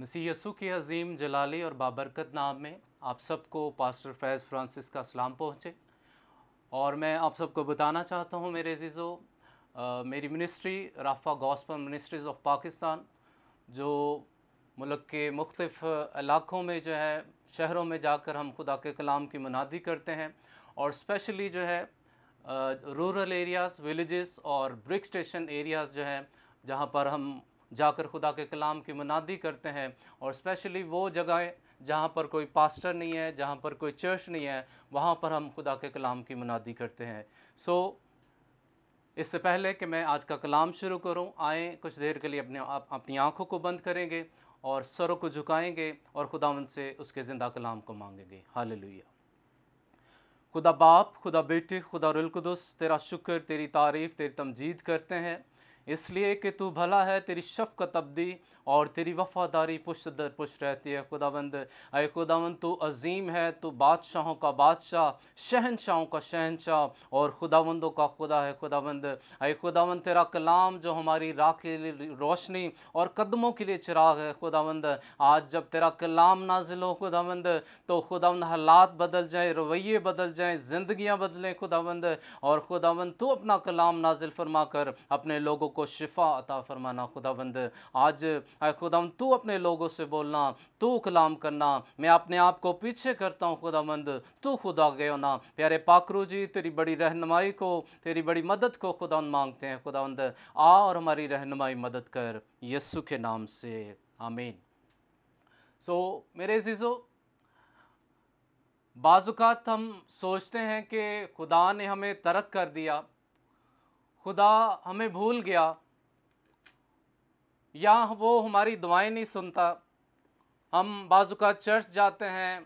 मसीह यसु के अजीम जलाली और बाबरकत नाम में आप सबको पास्टर फैज़ फ्रांसिस का सलाम पहुँचे और मैं आप सबको बताना चाहता हूँ मेरे जीज़ो मेरी ministry Rafa gospel ministries of Pakistan जो मुल्क के मुख्तफ इलाक़ों में जो है शहरों में जाकर हम खुदा के कलाम की मुनादी करते हैं और स्पेशली जो है रूरल एरियाज़ विलेजेस और ब्रिक स्टेशन एरियाज़ जो हैं जहाँ पर हम जाकर खुदा के कलाम की मुनादी करते हैं और स्पेशली वो जगहें जहाँ पर कोई पास्टर नहीं है जहाँ पर कोई चर्च नहीं है वहाँ पर हम खुदा के कलाम की मुनादी करते हैं सो so, इससे पहले कि मैं आज का कलाम शुरू करूँ आए कुछ देर के लिए अपने आप अपनी आँखों को बंद करेंगे और सरों को झुकाएंगे और खुदावन से उसके ज़िंदा कलाम को मांगेंगे हाल खुदा बाप खुदा बेटे खुदा रुलकदस तेरा शुक्र तेरी तारीफ़ तेरी तमजीद करते हैं इसलिए कि तू भला है तेरी शफकत अब्दी और तेरी वफ़ादारी पुश दर पुश रहती है खुदावंद अय खुदावंद तू अजीम है तू बादशाहों का बादशाह शहनशाहों का शहनशाह और खुदावंदों का खुदा है खुदावंद अय खुदावंद तेरा कलाम जो हमारी राह के लिए रोशनी और कदमों के लिए चिराग है खुदावंद आज जब तेरा कलाम नाजिल हो खुदावंद तो खुदावंद हालात बदल जाएँ रवैये बदल जाएँ ज़िंदगियाँ बदलें खुदावंद और खुदावंद तू अपना कलाम नाजिल फरमा कर अपने लोगों को शिफा अता फरमाना खुदाबंद आज खुदा तू अपने लोगों से बोलना तू कलाम करना मैं अपने आप को पीछे करता हूँ खुदावंद तू खुदा गयो ना प्यारे पाकरू जी तेरी बड़ी रहनुमाई को तेरी बड़ी मदद को खुदा मांगते हैं खुदावंद आ और हमारी रहनुमाई मदद कर यस्सु के नाम से आमीन सो so, मेरे जीजो बाजुकात हम सोचते हैं कि खुदा ने हमें तरक कर दिया खुदा हमें भूल गया या वो हमारी दुआएं नहीं सुनता हम बाजू का चर्च जाते हैं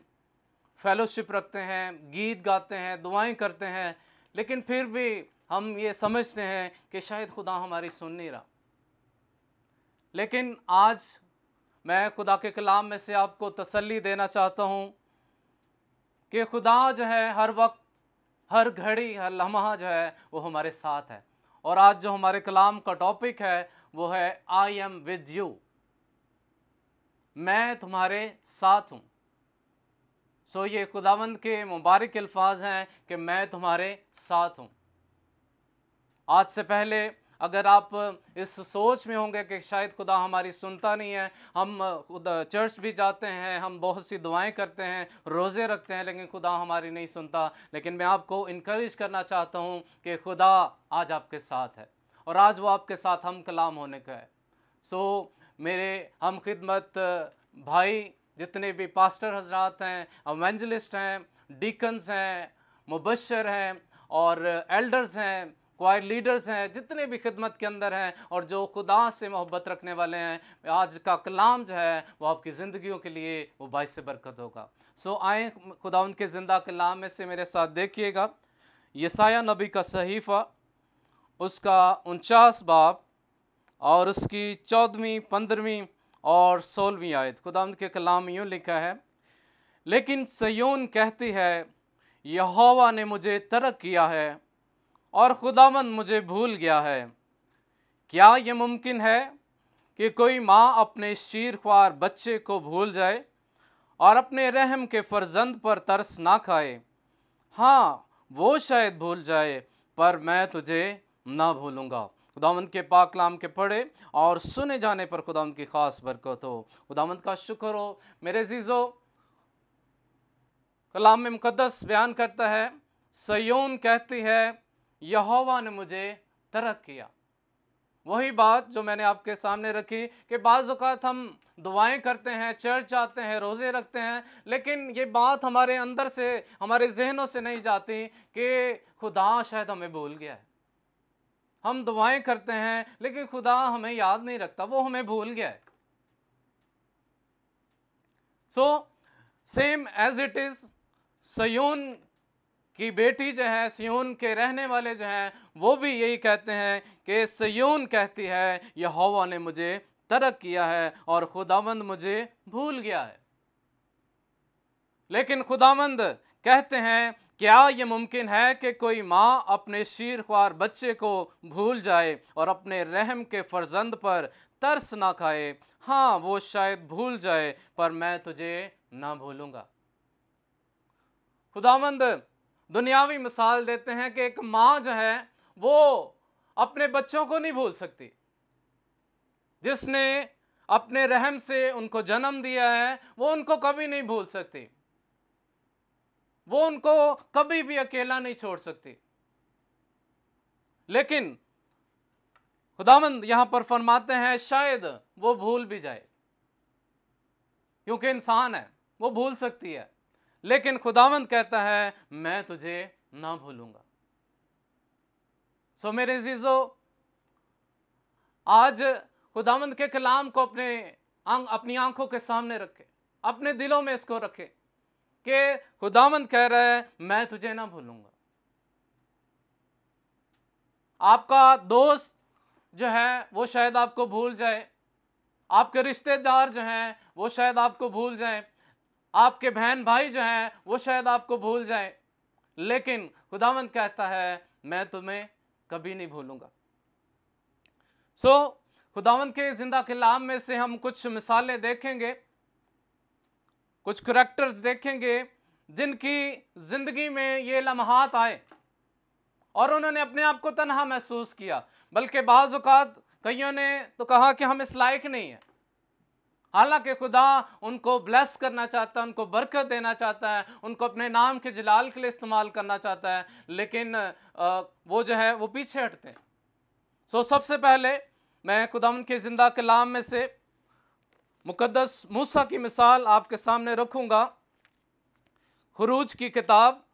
फेलोशिप रखते हैं गीत गाते हैं दुआएं करते हैं लेकिन फिर भी हम ये समझते हैं कि शायद खुदा हमारी सुन नहीं रहा लेकिन आज मैं खुदा के कलाम में से आपको तसल्ली देना चाहता हूँ कि खुदा जो है हर वक्त हर घड़ी हर लम्हा जो है वो हमारे साथ है और आज जो हमारे कलाम का टॉपिक है वो है आई एम विद यू मैं तुम्हारे साथ हूँ सो ये खुदावंद के मुबारक अल्फाज हैं कि मैं तुम्हारे साथ हूँ आज से पहले अगर आप इस सोच में होंगे कि शायद खुदा हमारी सुनता नहीं है हम चर्च भी जाते हैं हम बहुत सी दुआएं करते हैं रोज़े रखते हैं लेकिन खुदा हमारी नहीं सुनता लेकिन मैं आपको इनक्रेज करना चाहता हूँ कि खुदा आज आपके साथ है और आज वो आपके साथ हम कलाम होने का है सो मेरे हम खिदमत भाई जितने भी पास्टर हजरात हैं अवेंजलिस्ट हैं डिकन्स हैं मुबशर हैं और एल्डर्स हैं क्वायर लीडर्स हैं जितने भी खिदमत के अंदर हैं और जो खुदा से मोहब्बत रखने वाले हैं आज का कलाम जो है वो आपकी ज़िंदगियों के लिए वो से बरकत होगा सो आए खुदा उनके ज़िंदा कलाम में से मेरे साथ देखिएगा यसाया नबी का सहीफ़ा उसका उनचास बाप और उसकी चौदहवीं पंद्रहवीं और सोलहवीं आयत खुदा के कलाम यूँ लिखा है लेकिन सयोन कहती है यहोवा ने मुझे तरक किया है और खुदावंद मुझे भूल गया है क्या ये मुमकिन है कि कोई माँ अपने शीरख्वार बच्चे को भूल जाए और अपने रहम के फर्जंद पर तरस ना खाए हाँ वो शायद भूल जाए पर मैं तुझे ना भूलूँगा खुदावंद के पाकलाम के पढ़े और सुने जाने पर खुदावंद की ख़ास बरकत हो खुदावंद का शुक्र हो मेरे जीजो कलाम मुकदस बयान करता है सयोन कहती है यहोवा ने मुझे तरक किया वही बात जो मैंने आपके सामने रखी कि बाज़ात हम दुआएं करते हैं चर्च आते हैं रोज़े रखते हैं लेकिन ये बात हमारे अंदर से हमारे जहनों से नहीं जाती कि खुदा शायद हमें भूल गया है हम दुआएं करते हैं लेकिन खुदा हमें याद नहीं रखता वो हमें भूल गया है so same as it is सयून कि बेटी जो है सियोन के रहने वाले जो हैं वो भी यही कहते हैं कि सियून कहती है यह ने मुझे तरक किया है और खुदावंद मुझे भूल गया है लेकिन खुदावंद कहते हैं क्या ये मुमकिन है कि कोई माँ अपने शीर ख्वार बच्चे को भूल जाए और अपने रहम के फर्जंद पर तरस ना खाए हाँ वो शायद भूल जाए पर मैं तुझे ना भूलूंगा खुदामंद दुनियावी मिसाल देते हैं कि एक माँ जो है वो अपने बच्चों को नहीं भूल सकती जिसने अपने रहम से उनको जन्म दिया है वो उनको कभी नहीं भूल सकती वो उनको कभी भी अकेला नहीं छोड़ सकती लेकिन खुदामंद यहां पर फरमाते हैं शायद वो भूल भी जाए क्योंकि इंसान है वो भूल सकती है लेकिन खुदावंद कहता है मैं तुझे ना भूलूंगा सो मेरे जीजो आज खुदावंद के कलाम को अपने आंग, अपनी आंखों के सामने रखे अपने दिलों में इसको रखे कि खुदावंत कह रहा है मैं तुझे ना भूलूंगा आपका दोस्त जो है वो शायद आपको भूल जाए आपके रिश्तेदार जो हैं वो शायद आपको भूल जाए आपके बहन भाई जो हैं वो शायद आपको भूल जाएं लेकिन खुदावंत कहता है मैं तुम्हें कभी नहीं भूलूंगा सो so, खुदावंत के जिंदा कलाम में से हम कुछ मिसालें देखेंगे कुछ करैक्टर्स देखेंगे जिनकी ज़िंदगी में ये लम्हात आए और उन्होंने अपने आप को तनहा महसूस किया बल्कि बाज़ात कईयों ने तो कहा कि हम इस लायक नहीं हैं हालांकि खुदा उनको ब्लेस करना चाहता है उनको बरकत देना चाहता है उनको अपने नाम के जलाल के लिए इस्तेमाल करना चाहता है लेकिन वो जो है वो पीछे हटते हैं सो सबसे पहले मैं खुदा उनके ज़िंदा कलाम में से मुकदस मूसा की मिसाल आपके सामने रखूँगा हरूज की किताब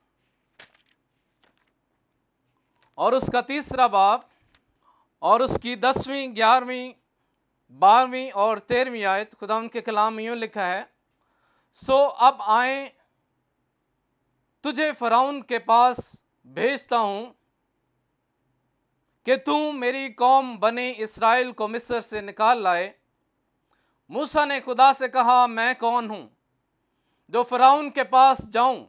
और उसका तीसरा बाब और उसकी दसवीं ग्यारहवीं बारहवीं और तेरहवीं आयत खुदा उनके कलाम में यूँ लिखा है सो अब आए तुझे फ़राउन के पास भेजता हूँ कि तू मेरी कौम बने इसराइल को मिस्र से निकाल लाए मूसा ने खुदा से कहा मैं कौन हूँ जो फ़राउन के पास जाऊँ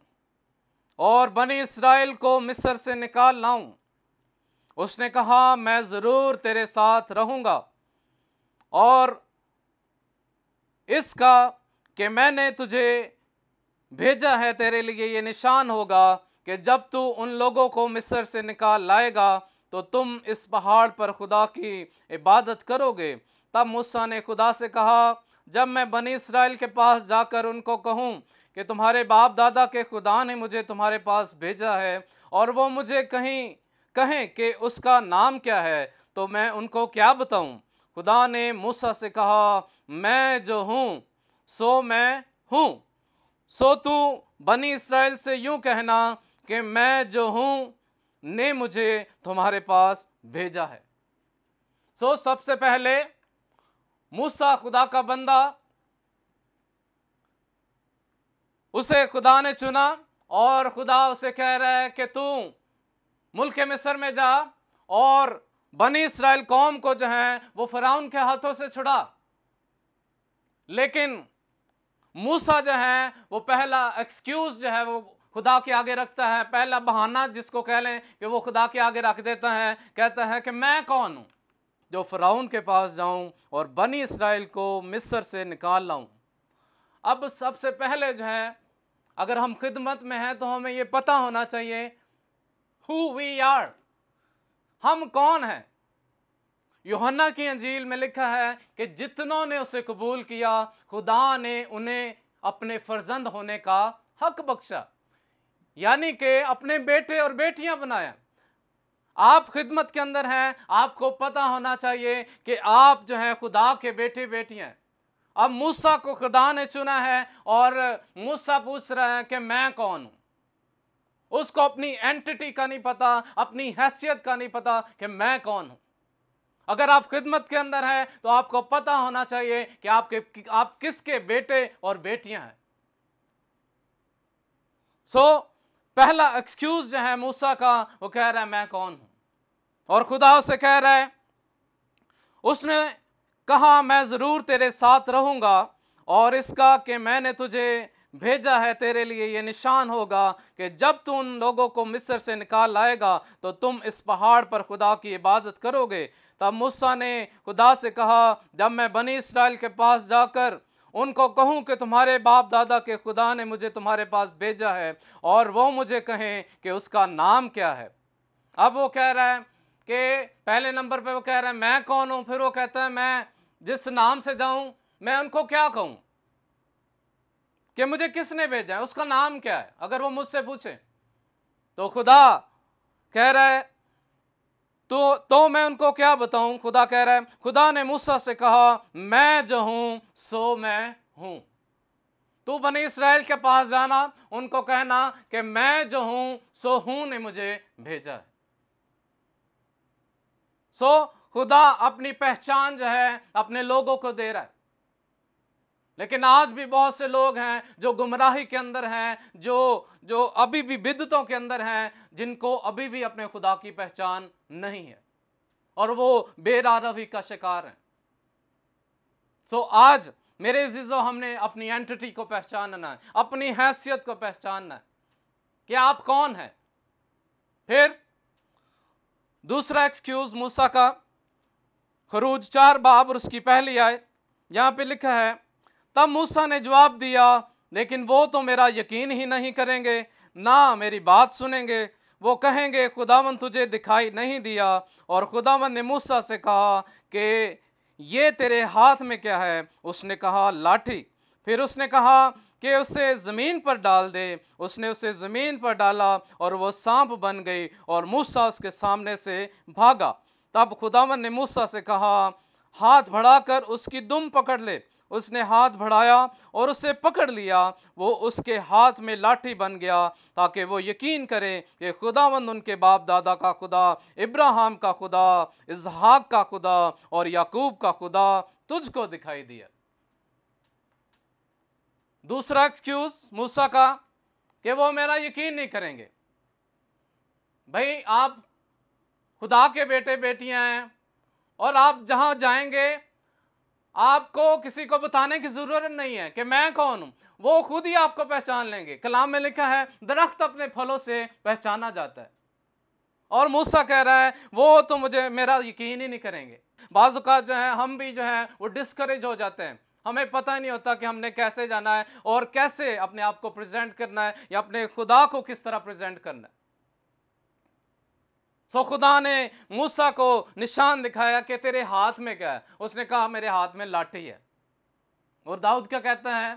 और बने इसराइल को मिस्र से निकाल लाऊँ उसने कहा मैं ज़रूर तेरे साथ रहूँगा और इसका कि मैंने तुझे भेजा है तेरे लिए ये निशान होगा कि जब तू उन लोगों को मिस्र से निकाल लाएगा तो तुम इस पहाड़ पर खुदा की इबादत करोगे तब मूसा ने खुदा से कहा जब मैं बनी इसराइल के पास जाकर उनको कहूँ कि तुम्हारे बाप दादा के खुदा ने मुझे तुम्हारे पास भेजा है और वो मुझे कहीं कहें कि उसका नाम क्या है तो मैं उनको क्या बताऊँ खुदा ने मूसा से कहा मैं जो हूँ सो मैं हूँ सो तू बनी इसराइल से यूँ कहना कि मैं जो हूँ ने मुझे तुम्हारे पास भेजा है सो सबसे पहले मूसा खुदा का बंदा उसे खुदा ने चुना और खुदा उसे कह रहा है कि तू मुल्क मिस्र में जा और बनी इसराइल कौम को जो है वो फराउन के हाथों से छुड़ा लेकिन मूसा जो है वो पहला एक्सक्यूज़ जो है वो खुदा के आगे रखता है पहला बहाना जिसको कह लें कि वो खुदा के आगे रख देता है कहता है कि मैं कौन हूँ जो फराउन के पास जाऊँ और बनी इसराइल को मिस्र से निकाल लाऊँ अब सबसे पहले जो है अगर हम खिदमत में हैं तो हमें ये पता होना चाहिए हु वी आर हम कौन हैं योहन्ना की अंजील में लिखा है कि जितनों ने उसे कबूल किया खुदा ने उन्हें अपने फर्जंद होने का हक बख्शा यानी कि अपने बेटे और बेटियां बनाया आप खिदमत के अंदर हैं आपको पता होना चाहिए कि आप जो हैं खुदा के बेटे बेटियां अब मूसा को खुदा ने चुना है और मूसा पूछ रहे हैं कि मैं कौन हूँ उसको अपनी एंटिटी का नहीं पता अपनी हैसियत का नहीं पता कि मैं कौन हूं अगर आप खिदमत के अंदर हैं तो आपको पता होना चाहिए कि आपके आप किसके बेटे और बेटियां हैं सो so, पहला एक्सक्यूज जो है मूसा का वो कह रहा है मैं कौन हूं और खुदा उसे कह रहा है उसने कहा मैं ज़रूर तेरे साथ रहूंगा और इसका कि मैंने तुझे भेजा है तेरे लिए ये निशान होगा कि जब तू उन लोगों को मिस्र से निकाल लाएगा तो तुम इस पहाड़ पर खुदा की इबादत करोगे तब मूसा ने खुदा से कहा जब मैं बनी इसराइल के पास जाकर उनको कहूँ कि तुम्हारे बाप दादा के खुदा ने मुझे तुम्हारे पास भेजा है और वो मुझे कहें कि उसका नाम क्या है अब वो कह रहा है कि पहले नंबर पे वो कह रहा है मैं कौन हूँ फिर वो कहता है मैं जिस नाम से जाऊँ मैं उनको क्या कहूँ कि मुझे किसने भेजा है उसका नाम क्या है अगर वो मुझसे पूछे तो खुदा कह रहा है तो तो मैं उनको क्या बताऊं खुदा कह रहा है खुदा ने मूसा से कहा मैं जो हूं सो मैं हूं तू बने इसराइल के पास जाना उनको कहना कि मैं जो हूं सो हूं ने मुझे भेजा है सो खुदा अपनी पहचान जो है अपने लोगों को दे रहा है लेकिन आज भी बहुत से लोग हैं जो गुमराही के अंदर हैं जो जो अभी भी बिदतों के अंदर हैं जिनको अभी भी अपने खुदा की पहचान नहीं है और वो बेरारवी का शिकार हैं सो so, आज मेरे जिजो हमने अपनी एंटिटी को पहचानना है अपनी हैसियत को पहचानना है कि आप कौन हैं फिर दूसरा एक्सक्यूज मूसा का खरूज चार बाब और उसकी पहली आय यहां पे लिखा है तब मूसा ने जवाब दिया लेकिन वो तो मेरा यकीन ही नहीं करेंगे ना मेरी बात सुनेंगे वो कहेंगे खुदावन तुझे दिखाई नहीं दिया और खुदावन ने मूसा से कहा कि ये तेरे हाथ में क्या है उसने कहा लाठी फिर उसने कहा कि उसे ज़मीन पर डाल दे उसने उसे ज़मीन पर डाला और वो सांप बन गई और मूसा उसके सामने से भागा तब खुदावन ने मूसा से कहा हाथ बढ़ाकर उसकी दुम पकड़ ले उसने हाथ बढ़ाया और उसे पकड़ लिया वो उसके हाथ में लाठी बन गया ताकि वो यकीन करें कि खुदावंद उनके बाप दादा का खुदा इब्राहिम का खुदा इसहाक का खुदा और याकूब का खुदा तुझको दिखाई दिया दूसरा एक्सक्यूज़ मूसा का कि वो मेरा यकीन नहीं करेंगे भाई आप खुदा के बेटे बेटियां हैं और आप जहां जाएंगे आपको किसी को बताने की ज़रूरत नहीं है कि मैं कौन हूँ वो खुद ही आपको पहचान लेंगे कलाम में लिखा है दरख्त अपने फलों से पहचाना जाता है और मूसा कह रहा है वो तो मुझे मेरा यकीन ही नहीं करेंगे बाज़ात जो है हम भी जो है वो डिस्करेज हो जाते हैं हमें पता ही नहीं होता कि हमने कैसे जाना है और कैसे अपने आप को प्रेजेंट करना है या अपने खुदा को किस तरह प्रेजेंट करना है सो खुदा ने मूसा को निशान दिखाया कि तेरे हाथ में क्या है उसने कहा मेरे हाथ में लाठी है और दाऊद क्या कहता है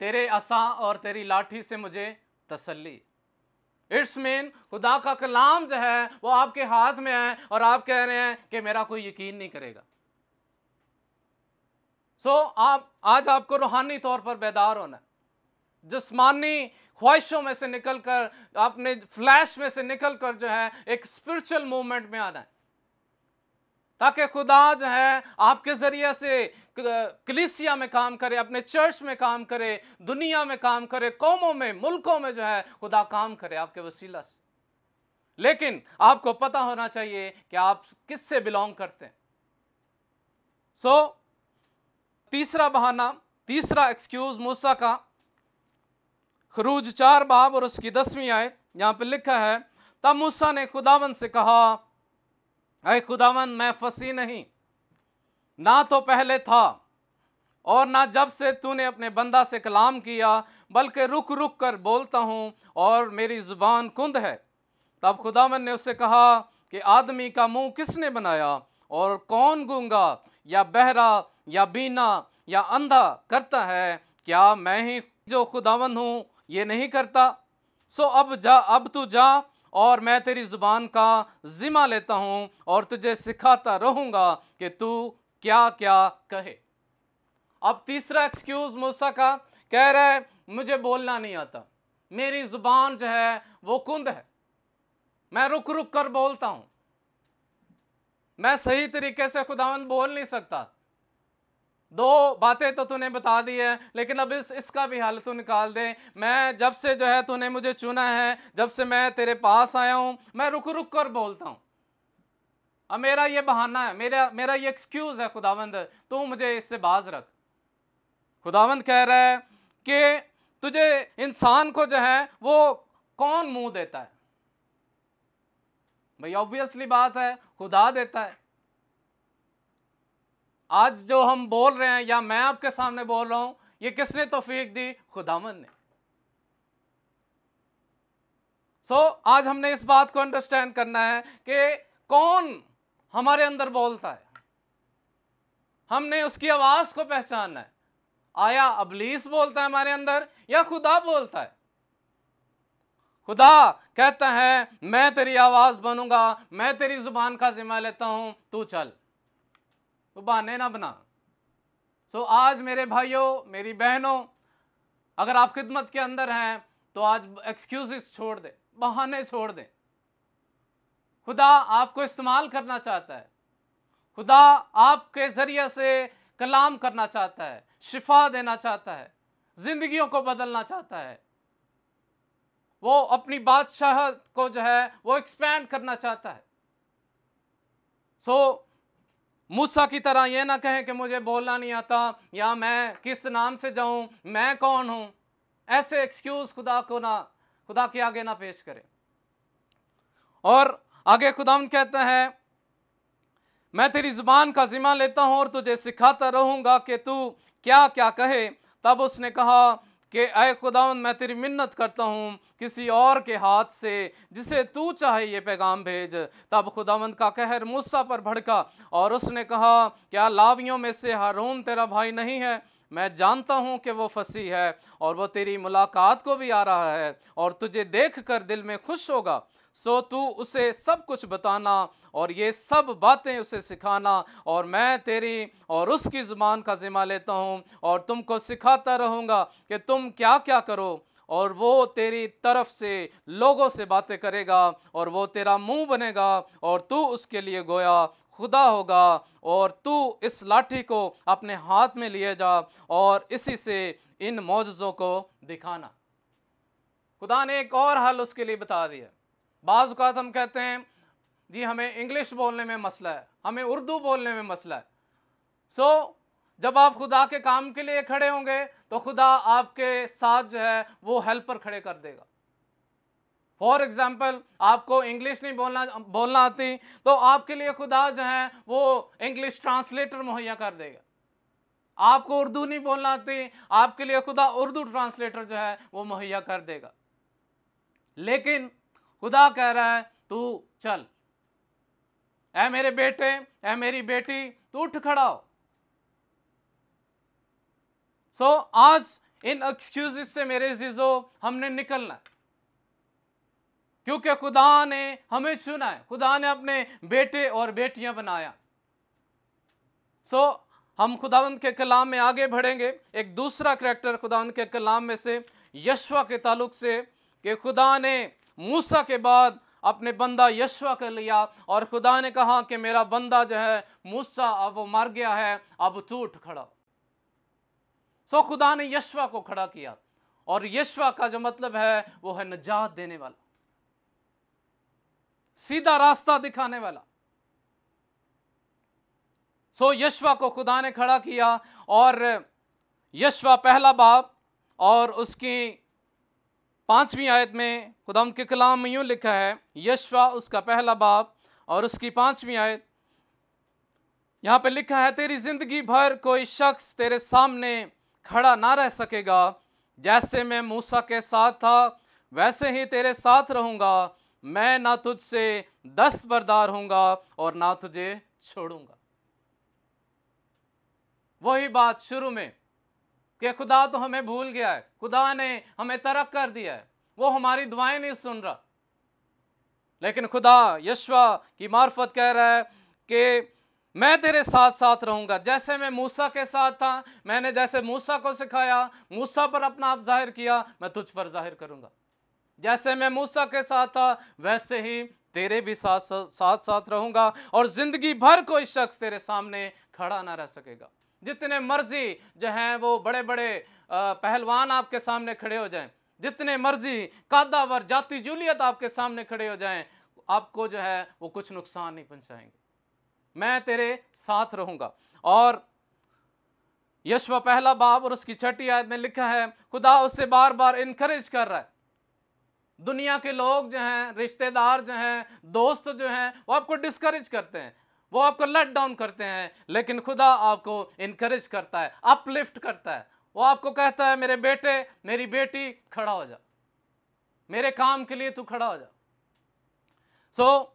तेरे असा और तेरी लाठी से मुझे तसल्ली इट्स मीन खुदा का कलाम जो है वो आपके हाथ में है और आप कह रहे हैं कि मेरा कोई यकीन नहीं करेगा सो so, आप आज आपको रूहानी तौर पर बेदार होना जिसमानी ख्वाहिशों में से निकल कर अपने फ्लैश में से निकल कर जो है एक स्पिरिचुअल मूवमेंट में आना है ताकि खुदा जो है आपके ज़रिए से कलिसिया में काम करे अपने चर्च में काम करे दुनिया में काम करे कौमों में मुल्कों में जो है खुदा काम करे आपके वसीला से लेकिन आपको पता होना चाहिए कि आप किससे बिलोंग करते हैं सो so, तीसरा बहाना तीसरा एक्सक्यूज़ मूसा का खरूज चार बाब और उसकी दसवीं आयत यहाँ पे लिखा है तब मूसा ने खुदावन से कहा अरे खुदावन मैं फंसी नहीं ना तो पहले था और ना जब से तूने अपने बंदा से कलाम किया बल्कि रुक रुक कर बोलता हूँ और मेरी ज़ुबान कुंद है तब खुदावन ने उससे कहा कि आदमी का मुंह किसने बनाया और कौन गूंगा या बहरा या बीना या अंधा करता है क्या मैं ही जो खुदावन हूँ ये नहीं करता सो अब जा अब तू जा और मैं तेरी ज़ुबान का ज़िम्मा लेता हूँ और तुझे सिखाता रहूँगा कि तू क्या क्या कहे अब तीसरा एक्सक्यूज़ मूसा का कह रहा है मुझे बोलना नहीं आता मेरी ज़ुबान जो है वो कुंद है मैं रुक रुक कर बोलता हूँ मैं सही तरीके से खुदावंद बोल नहीं सकता दो बातें तो तूने बता दी है लेकिन अब इस इसका भी हल तू निकाल दे मैं जब से जो है तूने मुझे चुना है जब से मैं तेरे पास आया हूँ मैं रुक रुक कर बोलता हूँ अब मेरा ये बहाना है मेरा मेरा ये एक्सक्यूज़ है खुदावंद तू मुझे इससे बाज रख खुदावंद कह रहा है कि तुझे इंसान को जो है वो कौन मुंह देता है भाई ऑब्वियसली बात है खुदा देता है आज जो हम बोल रहे हैं या मैं आपके सामने बोल रहा हूं ये किसने तोफीक दी खुदामन ने सो so, आज हमने इस बात को अंडरस्टैंड करना है कि कौन हमारे अंदर बोलता है हमने उसकी आवाज को पहचानना है आया अबलीस बोलता है हमारे अंदर या खुदा बोलता है खुदा कहता है मैं तेरी आवाज बनूंगा मैं तेरी जुबान का जिम्मा लेता हूं तू चल वो बहाने ना बना सो so, आज मेरे भाइयों मेरी बहनों अगर आप खिदमत के अंदर हैं तो आज एक्सक्यूज़ छोड़ दें बहाने छोड़ दें खुदा आपको इस्तेमाल करना चाहता है खुदा आपके ज़रिए से कलाम करना चाहता है शिफा देना चाहता है ज़िंदगियों को बदलना चाहता है वो अपनी बादशाह को जो है वो एक्सपैंड करना चाहता है सो so, मूसा की तरह ये ना कहें कि मुझे बोलना नहीं आता या मैं किस नाम से जाऊं मैं कौन हूं ऐसे एक्सक्यूज़ खुदा को ना खुदा के आगे ना पेश करें और आगे खुदा कहता है मैं तेरी ज़ुबान का ज़िम्मा लेता हूँ और तुझे सिखाता रहूंगा कि तू क्या क्या कहे तब उसने कहा कि अय खुदावन मैं तेरी मिन्नत करता हूँ किसी और के हाथ से जिसे तू चाहे ये पैगाम भेज तब खुदावंद का कहर मूसा पर भड़का और उसने कहा क्या लावियों में से हारून तेरा भाई नहीं है मैं जानता हूँ कि वो फंसी है और वो तेरी मुलाकात को भी आ रहा है और तुझे देख कर दिल में खुश होगा सो तू उसे सब कुछ बताना और ये सब बातें उसे सिखाना और मैं तेरी और उसकी ज़ुबान का ज़िम्मा लेता हूँ और तुमको सिखाता रहूँगा कि तुम क्या क्या करो और वो तेरी तरफ से लोगों से बातें करेगा और वो तेरा मुंह बनेगा और तू उसके लिए गोया खुदा होगा और तू इस लाठी को अपने हाथ में लिए जा और इसी से इन मोजों को दिखाना खुदा ने एक और हल उसके लिए बता दिया बाज़ात हम कहते हैं जी हमें इंग्लिश बोलने में मसला है हमें उर्दू बोलने में मसला है सो so, जब आप खुदा के काम के लिए खड़े होंगे तो खुदा आपके साथ जो है वो हेल्पर खड़े कर देगा फॉर एग्ज़ाम्पल आपको इंग्लिश नहीं बोलना बोलना आती तो आपके लिए खुदा जो है वो इंग्लिश ट्रांसलेटर मुहैया कर देगा आपको उर्दू नहीं बोलना आती आपके लिए खुदा उर्दू ट्रांसलेटर जो है वो मुहैया कर देगा लेकिन खुदा कह रहा है तू चल ए मेरे बेटे ए मेरी बेटी तू उठ खड़ा हो सो so, आज इन एक्सक्यूज से मेरे जीजो हमने निकलना क्योंकि खुदा ने हमें चुना है खुदा ने अपने बेटे और बेटियां बनाया सो so, हम खुदावंत के कलाम में आगे बढ़ेंगे एक दूसरा करैक्टर खुदावंत के कलाम में से यशवा के ताल्लुक से कि खुदा ने मूसा के बाद अपने बंदा यशवा कर लिया और खुदा ने कहा कि मेरा बंदा जो है मूसा अब वो मर गया है अब तू उठ खड़ा सो खुदा ने यशवा को खड़ा किया और यशवा का जो मतलब है वो है नजात देने वाला सीधा रास्ता दिखाने वाला सो यशवा को खुदा ने खड़ा किया और यशवा पहला बाप और उसकी पाँचवीं आयत में खुदाम के कलाम में यूँ लिखा है यशवा उसका पहला बाप और उसकी पाँचवीं आयत यहाँ पर लिखा है तेरी ज़िंदगी भर कोई शख्स तेरे सामने खड़ा ना रह सकेगा जैसे मैं मूसा के साथ था वैसे ही तेरे साथ रहूँगा मैं ना तुझसे दस्त बरदार होऊंगा और ना तुझे छोड़ूंगा वही बात शुरू में कि खुदा तो हमें भूल गया है खुदा ने हमें तरक कर दिया है वो हमारी दुआएं नहीं सुन रहा लेकिन खुदा यशवा की मार्फत कह रहा है कि मैं तेरे साथ साथ रहूँगा जैसे मैं मूसा के साथ था मैंने जैसे मूसा को सिखाया मूसा पर अपना आप जाहिर किया मैं तुझ पर जाहिर करूँगा जैसे मैं मूसा के साथ था वैसे ही तेरे भी साथ साथ साथ रहूँगा और ज़िंदगी भर कोई शख्स तेरे सामने खड़ा ना रह सकेगा जितने मर्जी जो हैं वो बड़े बड़े पहलवान आपके सामने खड़े हो जाएं जितने मर्जी कादावर जाति जूलियत आपके सामने खड़े हो जाएं आपको जो है वो कुछ नुकसान नहीं पहुंचाएंगे मैं तेरे साथ रहूंगा और यशवा पहला बाब और उसकी छठी आयत में लिखा है खुदा उससे बार बार इनक्रेज कर रहा है दुनिया के लोग जो हैं रिश्तेदार जो हैं दोस्त जो हैं वो आपको डिस्करेज करते हैं वो आपको लट डाउन करते हैं लेकिन खुदा आपको इनक्रेज करता है अपलिफ्ट करता है वो आपको कहता है मेरे बेटे मेरी बेटी खड़ा हो जा मेरे काम के लिए तू खड़ा हो जा सो so,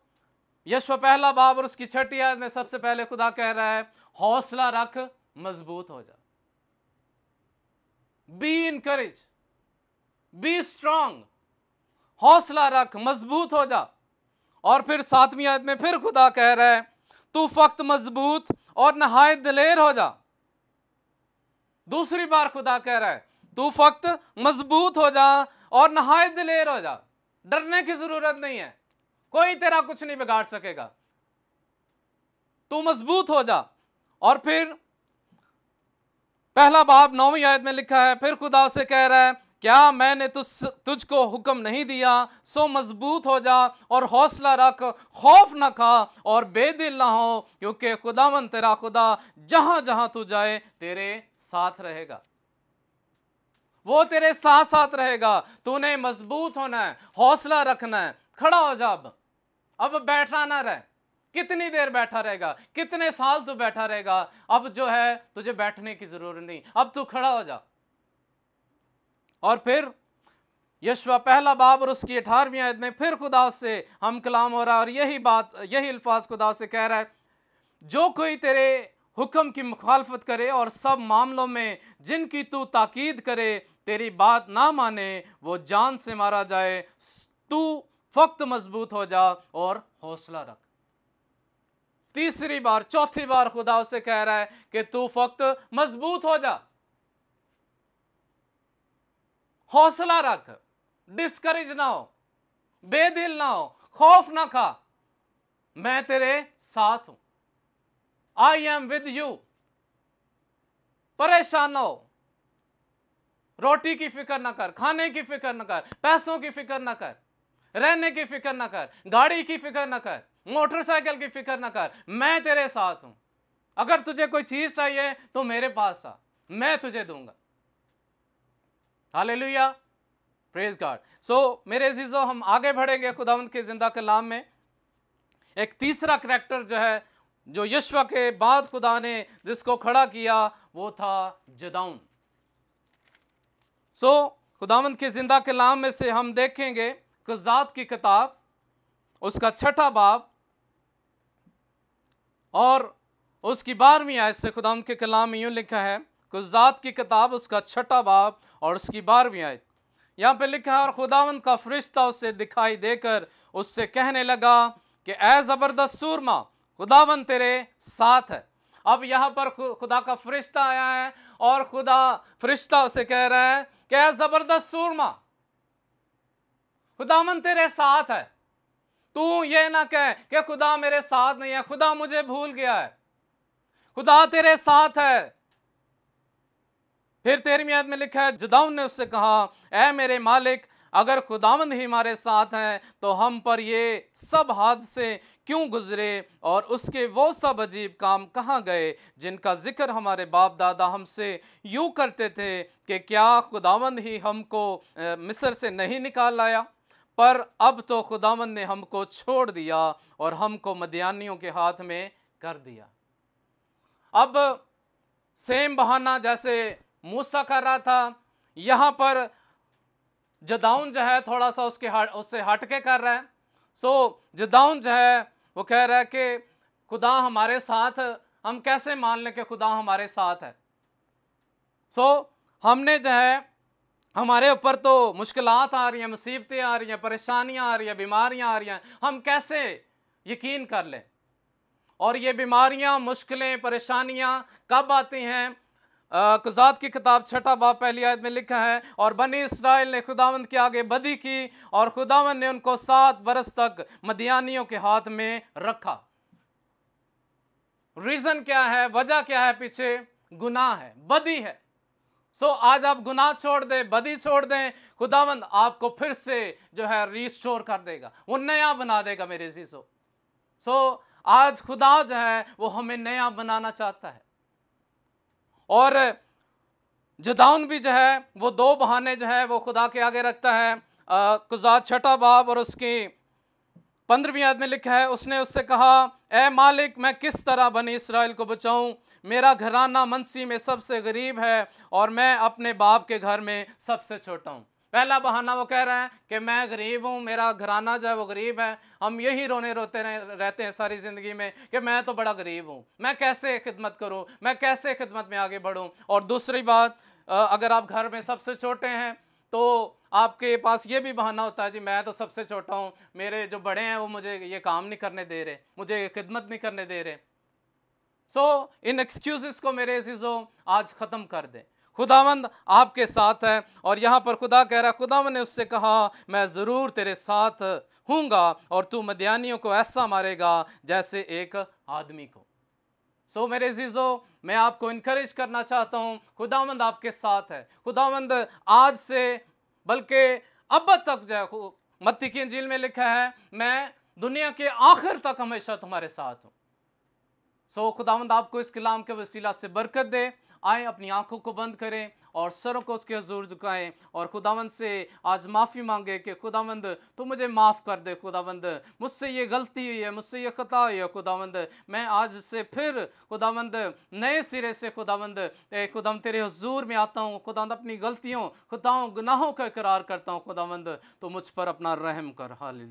यशव पहला बाब और उसकी छठी याद में सबसे पहले खुदा कह रहा है हौसला रख मजबूत हो जा बी इनकरेज बी स्ट्रांग हौसला रख मजबूत हो जा और फिर सातवीं याद में फिर खुदा कह रहा है तू फक्त मजबूत और नहाय दलेर हो जा दूसरी बार खुदा कह रहा है तू फक्त मजबूत हो जा और नहाय दलेर हो जा डरने की जरूरत नहीं है कोई तेरा कुछ नहीं बिगाड़ सकेगा तू मजबूत हो जा और फिर पहला बाब नौवीं आयत में लिखा है फिर खुदा से कह रहा है क्या मैंने तुझ तुझको हुक्म नहीं दिया सो मजबूत हो जा और हौसला रख खौफ ना खा और बेदिल ना हो क्योंकि खुदावन तेरा खुदा जहां जहां तू जाए तेरे साथ रहेगा वो तेरे साथ साथ रहेगा तूने मजबूत होना है हौसला रखना है खड़ा हो जा अब अब बैठा ना रह कितनी देर बैठा रहेगा कितने साल तू बैठा रहेगा अब जो है तुझे बैठने की ज़रूरत नहीं अब तू खड़ा हो जा और फिर यशवा पहला बाब और उसकी अठारहवीं आयत में फिर खुदा से हम कलाम हो रहा है और यही बात यही अल्फाज खुदा से कह रहा है जो कोई तेरे हुक्म की मुखालफत करे और सब मामलों में जिनकी तू ताकीद करे तेरी बात ना माने वो जान से मारा जाए तू फक्त मजबूत हो जा और हौसला रख तीसरी बार चौथी बार खुदा उसे कह रहा है कि तू फक्त मजबूत हो जा हौसला रख डिस्करेज ना हो बेदिल ना हो खौफ ना खा मैं तेरे साथ हूं आई एम विद यू परेशान ना हो रोटी की फिक्र ना कर खाने की फिक्र ना कर पैसों की फिक्र ना कर रहने की फिक्र ना कर गाड़ी की फिक्र ना कर मोटरसाइकिल की फिक्र ना कर मैं तेरे साथ हूं अगर तुझे कोई चीज़ चाहिए तो मेरे पास आ मैं तुझे दूंगा हालेलुया प्रेज गॉड सो मेरे जीजो हम आगे बढ़ेंगे खुदावंत के ज़िंदा कलाम में एक तीसरा करैक्टर जो है जो यशवा के बाद खुदा ने जिसको खड़ा किया वो था जदाउन सो so, खुदावंत के ज़िंदा कलाम में से हम देखेंगे कज़ात की किताब उसका छठा बाब और उसकी बारहवीं आयत से खुदाम के कलाम में यूं लिखा है कुजात की किताब उसका छठा बाब और उसकी बारहवीं आयत यहाँ पे लिखा है और खुदावंद का फरिश्ता उसे दिखाई देकर उससे कहने लगा कि ए ज़बरदस्त सूरमा खुदावंद तेरे साथ है अब यहाँ पर खुदा का फरिश्ता आया है और खुदा फरिश्ता उसे कह रहा है कि ए ज़बरदस्त सूरमा खुदावंद तेरे साथ है तू ये ना कह कि खुदा मेरे साथ नहीं है खुदा मुझे भूल गया है खुदा तेरे साथ है फिर तेरहवीं याद में लिखा है जुदाउन ने उससे कहा ऐ मेरे मालिक अगर खुदावंद ही हमारे साथ हैं तो हम पर ये सब हादसे क्यों गुजरे और उसके वो सब अजीब काम कहाँ गए जिनका जिक्र हमारे बाप दादा हमसे यूँ करते थे कि क्या खुदावंद ही हमको मिस्र से नहीं निकाल लाया पर अब तो खुदावन ने हमको छोड़ दिया और हमको मदियानियों के हाथ में कर दिया अब सेम बहाना जैसे मूसा कर रहा था यहाँ पर जदाउन जो है थोड़ा सा उसके हट उससे हट के कर रहा है सो जदाउन जो है वो कह रहा है कि खुदा हमारे साथ हम कैसे मान लें कि खुदा हमारे साथ है सो so, हमने जो है हमारे ऊपर तो मुश्किल आ रही हैं मुसीबतें आ रही हैं परेशानियाँ आ रही हैं बीमारियाँ आ रही हैं हम कैसे यकीन कर लें और ये बीमारियाँ मुश्किलें परेशानियाँ कब आती हैं कजात की किताब छठा बाप पहली आयत में लिखा है और बनी इसराइल ने खुदावंद के आगे बदी की और खुदावंद ने उनको सात बरस तक मदियानियों के हाथ में रखा रीज़न क्या है वजह क्या है पीछे गुनाह है बदी है सो so, आज आप गुनाह छोड़ दें बदी छोड़ दें खुदावंद आपको फिर से जो है रिस्टोर कर देगा वो नया बना देगा मेरे जीजो सो so, आज खुदा जो है वो हमें नया बनाना चाहता है और जदाउन भी जो है वो दो बहाने जो है वो खुदा के आगे रखता है कुजा छठा बाब और उसकी पंद्रहवीं याद में लिखा है उसने उससे कहा ए मालिक मैं किस तरह बनी इसराइल को बचाऊं मेरा घराना मनसी में सबसे गरीब है और मैं अपने बाप के घर में सबसे छोटा हूँ पहला बहाना वो कह रहे हैं कि मैं गरीब हूँ मेरा घराना जो है वो गरीब है हम यही रोने रोते रह, रहते हैं सारी ज़िंदगी में कि मैं तो बड़ा गरीब हूँ मैं कैसे खिदमत करूँ मैं कैसे खिदमत में आगे बढ़ूँ और दूसरी बात अगर आप घर में सबसे छोटे हैं तो आपके पास ये भी बहाना होता है जी मैं तो सबसे छोटा हूँ मेरे जो बड़े हैं वो मुझे ये काम नहीं करने दे रहे मुझे खिदमत नहीं करने दे रहे सो इन एक्सक्यूज़ को मेरे चीज़ों आज ख़त्म कर दें खुदावंद आपके साथ है और यहाँ पर खुदा कह रहा है खुदावंद ने उससे कहा मैं ज़रूर तेरे साथ हूँगा और तू मदियानियों को ऐसा मारेगा जैसे एक आदमी को सो so, मेरे जीजो मैं आपको इनक्रेज करना चाहता हूँ खुदावंद आपके साथ है खुदावंद आज से बल्कि अब तक जो मत्ती की अंजील में लिखा है मैं दुनिया के आखिर तक हमेशा तुम्हारे साथ हूँ सो खुदावंद आपको इस कलाम के वसीला से बरकत दे आए अपनी आंखों को बंद करें और सरों को उसके हजूर झुकाएं और खुदावंद से आज माफ़ी मांगे कि खुदावंद तू मुझे माफ़ कर दे खुदावंद मुझसे ये गलती हुई है मुझसे ये ख़ता हुई है खुदावंद मैं आज से फिर खुदावंद नए सिरे से खुदावंद खुदाम तेरे हजूर में आता हूँ खुदावंद अपनी गलतियों खुदाओं गुनाहों का इकरार करता हूँ खुदावंद तो मुझ पर अपना रहम कर हाल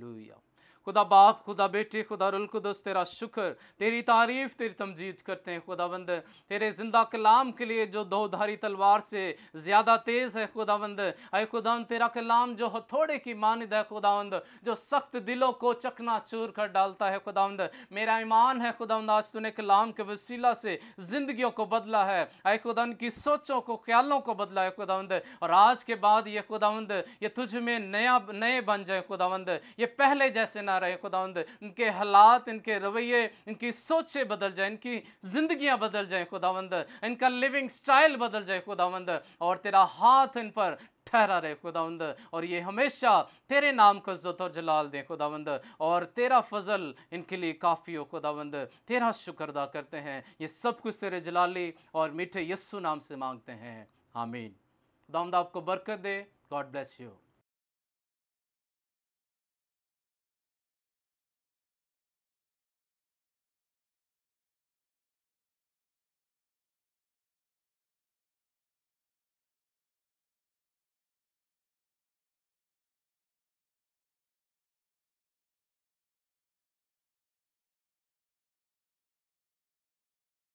खुदा बाप खुदा बेटे खुदा रुलकुदस तेरा शुक्र तेरी तारीफ़ तेरी तमजीद करते हैं खुदाबंद तेरे ज़िंदा कलाम के लिए जो दो धारी तलवार से ज़्यादा तेज़ है खुदाबंद अरे खुदावंद तेरा कलाम जो हथौड़े की मानद है खुदावंद जो सख्त दिलों को चकना चूर कर डालता है खुदावंद मेरा ईमान है खुदावंद आज तूने कलाम के वसीला से जिंदगी को बदला है अरे खुदा की सोचों को ख्यालों को बदला है खुदावंद और आज के बाद ये खुदावंद ये तुझ में नया नए बन जाए खुदावंद ये पहले जैसे ना रहे खुदावंद इनके हालात इनके रवैये इनकी सोचें बदल जाए इनकी जिंदगियां बदल जाए खुदावंद इनका लिविंग स्टाइल बदल जाए खुदावंद और तेरा हाथ इन पर ठहरा रहे खुदावंद और ये हमेशा तेरे नाम को इज्जत और जलाल दें खुदावंद और तेरा फजल इनके लिए काफ़ी हो खुदावंद तेरा शुक्र अदा करते हैं ये सब कुछ तेरे जलाली और मीठे यस्सु नाम से मांगते हैं आमीन खुदावंद आपको बरकत दे गॉड ब्लेस यू